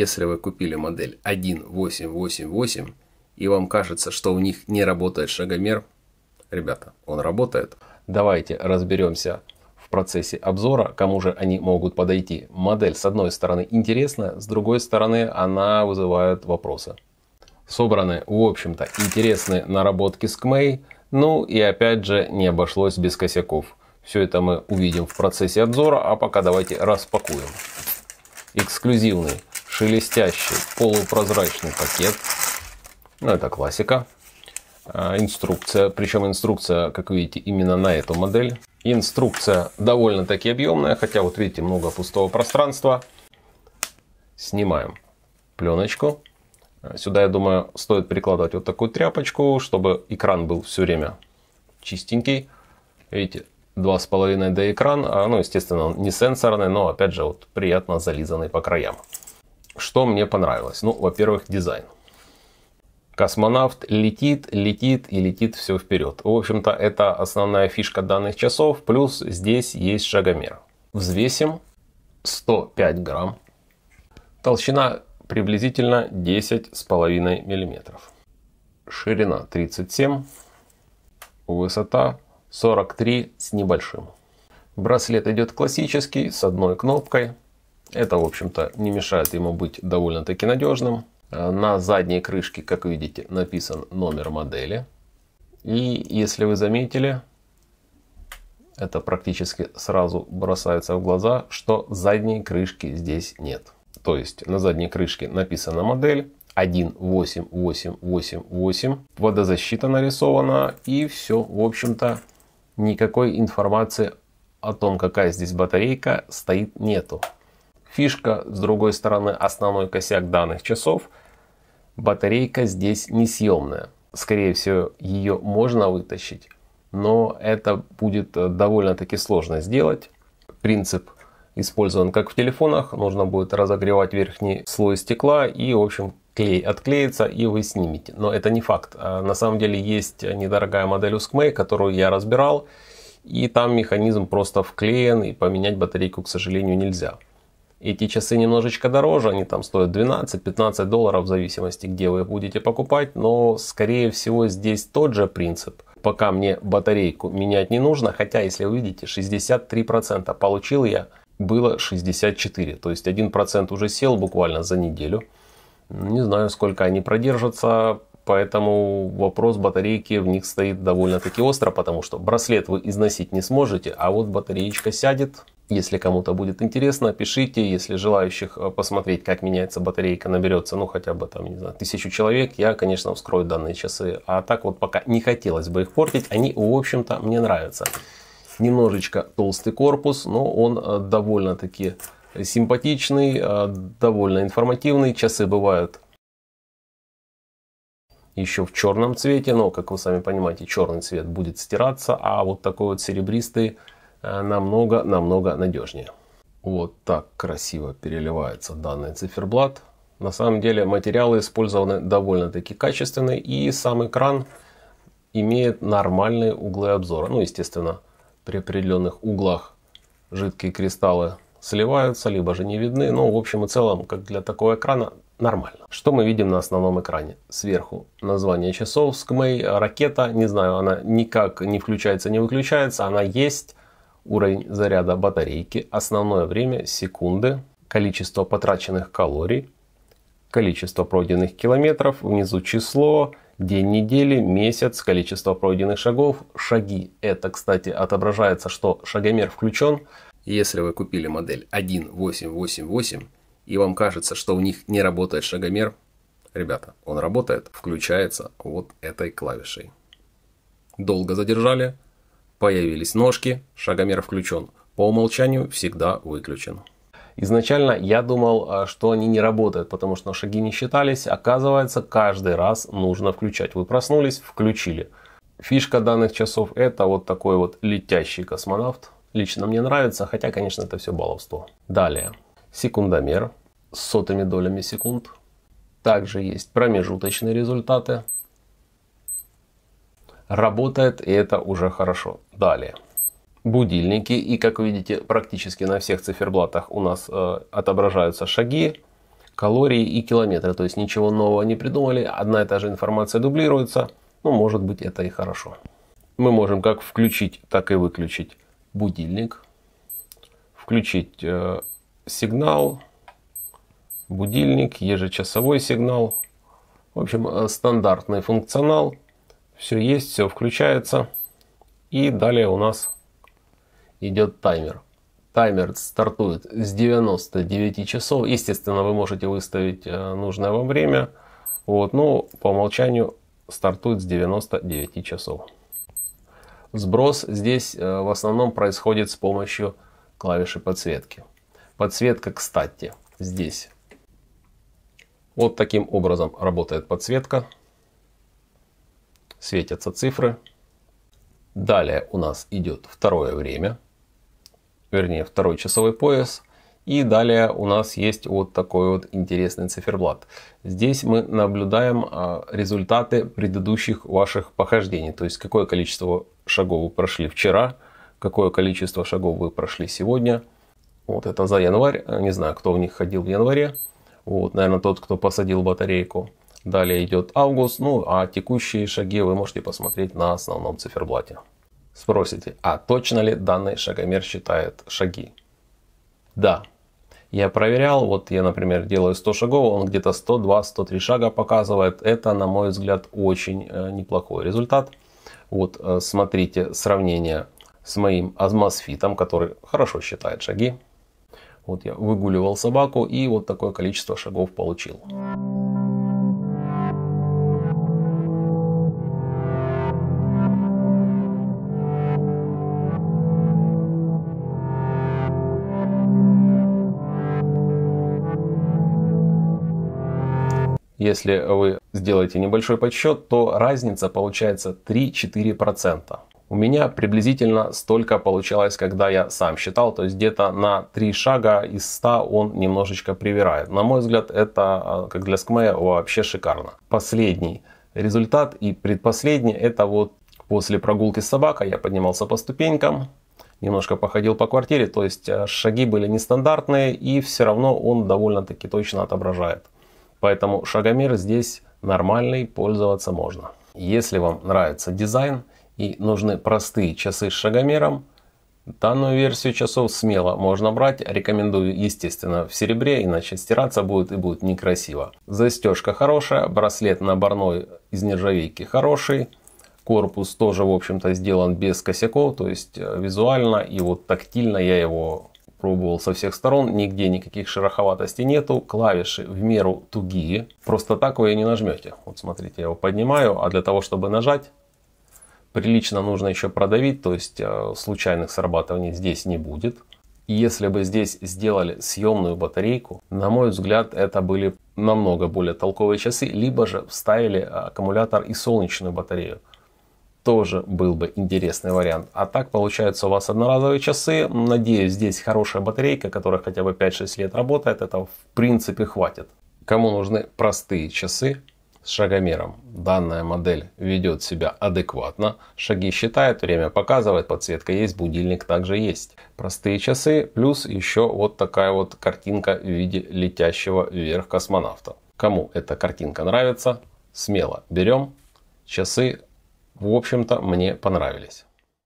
Если вы купили модель 1888 и вам кажется, что у них не работает шагомер, ребята, он работает. Давайте разберемся в процессе обзора, кому же они могут подойти. Модель с одной стороны интересная, с другой стороны она вызывает вопросы. Собраны, в общем-то, интересные наработки с КМЭЙ, ну и опять же не обошлось без косяков. Все это мы увидим в процессе обзора, а пока давайте распакуем. Эксклюзивный шелестящий полупрозрачный пакет. Ну, это классика. А, инструкция, причем инструкция, как видите, именно на эту модель. Инструкция довольно-таки объемная, хотя вот видите, много пустого пространства. Снимаем пленочку. А, сюда, я думаю, стоит прикладывать вот такую тряпочку, чтобы экран был все время чистенький. Видите, 2,5D экран, а, ну, естественно, он не сенсорный, но, опять же, вот приятно зализанный по краям. Что мне понравилось? Ну, во-первых, дизайн. Космонавт летит, летит и летит все вперед. В общем-то, это основная фишка данных часов. Плюс здесь есть шагомер. Взвесим 105 грамм. Толщина приблизительно 10,5 миллиметров. Ширина 37. Высота 43 с небольшим. Браслет идет классический, с одной кнопкой. Это, в общем-то, не мешает ему быть довольно-таки надежным. Э, на задней крышке, как видите, написан номер модели. И если вы заметили, это практически сразу бросается в глаза, что задней крышки здесь нет. То есть на задней крышке написана модель 18888, водозащита нарисована и все, в общем-то, никакой информации о том, какая здесь батарейка, стоит нету. Фишка, с другой стороны, основной косяк данных часов. Батарейка здесь несъемная. Скорее всего, ее можно вытащить, но это будет э, довольно-таки сложно сделать. Принцип использован как в телефонах. Нужно будет разогревать верхний слой стекла и, в общем, клей отклеится и вы снимете. Но это не факт. А на самом деле есть недорогая модель Uskmay, которую я разбирал. И там механизм просто вклеен и поменять батарейку, к сожалению, нельзя. Эти часы немножечко дороже, они там стоят 12-15 долларов в зависимости, где вы будете покупать, но скорее всего здесь тот же принцип. Пока мне батарейку менять не нужно, хотя если вы видите 63% получил я, было 64, то есть 1% уже сел буквально за неделю. Не знаю, сколько они продержатся, поэтому вопрос батарейки в них стоит довольно-таки остро, потому что браслет вы износить не сможете, а вот батареечка сядет, если кому-то будет интересно, пишите. Если желающих э, посмотреть, как меняется батарейка, наберется, ну, хотя бы там, не знаю, тысячу человек, я, конечно, вскрою данные часы. А так вот пока не хотелось бы их портить. Они, в общем-то, мне нравятся. Немножечко толстый корпус, но он э, довольно-таки симпатичный, э, довольно информативный. Часы бывают еще в черном цвете, но, как вы сами понимаете, черный цвет будет стираться, а вот такой вот серебристый намного-намного э, надежнее. Вот так красиво переливается данный циферблат. На самом деле материалы использованы довольно-таки качественные и сам экран имеет нормальные углы обзора. Ну, естественно, при определенных углах жидкие кристаллы сливаются, либо же не видны. Но в общем и целом, как для такого экрана, нормально. Что мы видим на основном экране? Сверху название часов, скмей, ракета. Не знаю, она никак не включается, не выключается. Она есть уровень заряда батарейки, основное время, секунды, количество потраченных калорий, количество пройденных километров, внизу число, день недели, месяц, количество пройденных шагов, шаги. Это, кстати, отображается, что шагомер включен. Если вы купили модель 1888 и вам кажется, что у них не работает шагомер, ребята, он работает, включается вот этой клавишей. Долго задержали, Появились ножки, шагомер включен. По умолчанию всегда выключен. Изначально я думал, а, что они не работают, потому что шаги не считались. Оказывается, каждый раз нужно включать. Вы проснулись, включили. Фишка данных часов это вот такой вот летящий космонавт. Лично мне нравится, хотя, конечно, это все баловство. Далее. Секундомер с сотыми долями секунд. Также есть промежуточные результаты работает, и это уже хорошо. Далее. Будильники. И как вы видите, практически на всех циферблатах у нас э, отображаются шаги, калории и километры. То есть ничего нового не придумали. Одна и та же информация дублируется. Ну, может быть, это и хорошо. Мы можем как включить, так и выключить будильник. Включить э, сигнал, будильник, ежечасовой сигнал. В общем, э, стандартный функционал. Все есть, все включается. И далее у нас идет таймер. Таймер стартует с 99 часов. Естественно, вы можете выставить э, нужное вам время. Вот, ну, по умолчанию стартует с 99 часов. Сброс здесь э, в основном происходит с помощью клавиши подсветки. Подсветка, кстати, здесь. Вот таким образом работает подсветка светятся цифры. Далее у нас идет второе время, вернее второй часовой пояс. И далее у нас есть вот такой вот интересный циферблат. Здесь мы наблюдаем а, результаты предыдущих ваших похождений. То есть какое количество шагов вы прошли вчера, какое количество шагов вы прошли сегодня. Вот это за январь. Не знаю, кто в них ходил в январе. Вот, наверное, тот, кто посадил батарейку. Далее идет август, ну а текущие шаги вы можете посмотреть на основном циферблате. Спросите, а точно ли данный шагомер считает шаги? Да, я проверял, вот я, например, делаю 100 шагов, он где-то 102-103 шага показывает. Это, на мой взгляд, очень э, неплохой результат. Вот э, смотрите сравнение с моим Азмосфитом, который хорошо считает шаги. Вот я выгуливал собаку и вот такое количество шагов получил. Если вы сделаете небольшой подсчет, то разница получается 3-4%. У меня приблизительно столько получалось, когда я сам считал, то есть где-то на 3 шага из 100 он немножечко привирает. На мой взгляд, это, а, как для скмея, вообще шикарно. Последний результат и предпоследний, это вот после прогулки с собакой я поднимался по ступенькам, немножко походил по квартире, то есть а, шаги были нестандартные и все равно он довольно-таки точно отображает. Поэтому шагомер здесь нормальный, пользоваться можно. Если вам нравится дизайн и нужны простые часы с шагомером, данную версию часов смело можно брать. Рекомендую, естественно, в серебре, иначе стираться будет и будет некрасиво. Застежка хорошая, браслет наборной из нержавейки хороший. Корпус тоже, в общем-то, сделан без косяков, то есть э, визуально и вот тактильно я его Пробовал со всех сторон, нигде никаких шероховатостей нету. Клавиши в меру тугие. Просто так вы ее не нажмете. Вот смотрите, я его поднимаю, а для того, чтобы нажать, прилично нужно еще продавить, то есть э, случайных срабатываний здесь не будет. Если бы здесь сделали съемную батарейку, на мой взгляд, это были намного более толковые часы, либо же вставили э, аккумулятор и солнечную батарею тоже был бы интересный вариант. А так получается у вас одноразовые часы. Надеюсь, здесь хорошая батарейка, которая хотя бы 5-6 лет работает. Этого в принципе хватит. Кому нужны простые часы с шагомером? Данная модель ведет себя адекватно. Шаги считает, время показывает, подсветка есть, будильник также есть. Простые часы плюс еще вот такая вот картинка в виде летящего вверх космонавта. Кому эта картинка нравится, смело берем. Часы в общем-то, мне понравились.